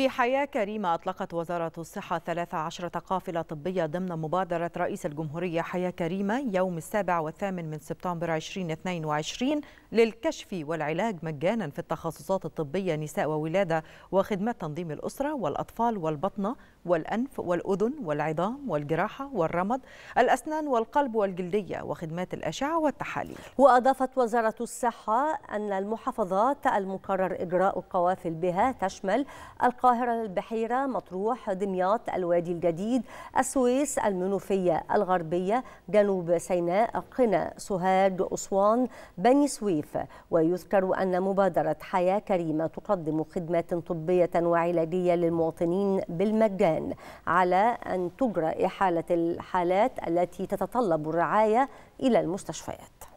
في حياة كريمة أطلقت وزارة الصحة 13 قافلة طبية ضمن مبادرة رئيس الجمهورية حياة كريمة يوم السابع والثامن من سبتمبر 2022 للكشف والعلاج مجانا في التخصصات الطبية نساء وولادة وخدمات تنظيم الأسرة والأطفال والبطنة والأنف والأذن والعظام والجراحة والرمد الأسنان والقلب والجلدية وخدمات الأشعة والتحاليل وأضافت وزارة الصحة أن المحافظات المقرر إجراء القوافل بها تشمل القوافل القاهرة البحيرة مطروح دمياط الوادي الجديد السويس المنوفية الغربية جنوب سيناء قنا سوهاج أسوان بني سويف ويذكر أن مبادرة حياة كريمة تقدم خدمات طبية وعلاجية للمواطنين بالمجان على أن تجرى إحالة الحالات التي تتطلب الرعاية إلى المستشفيات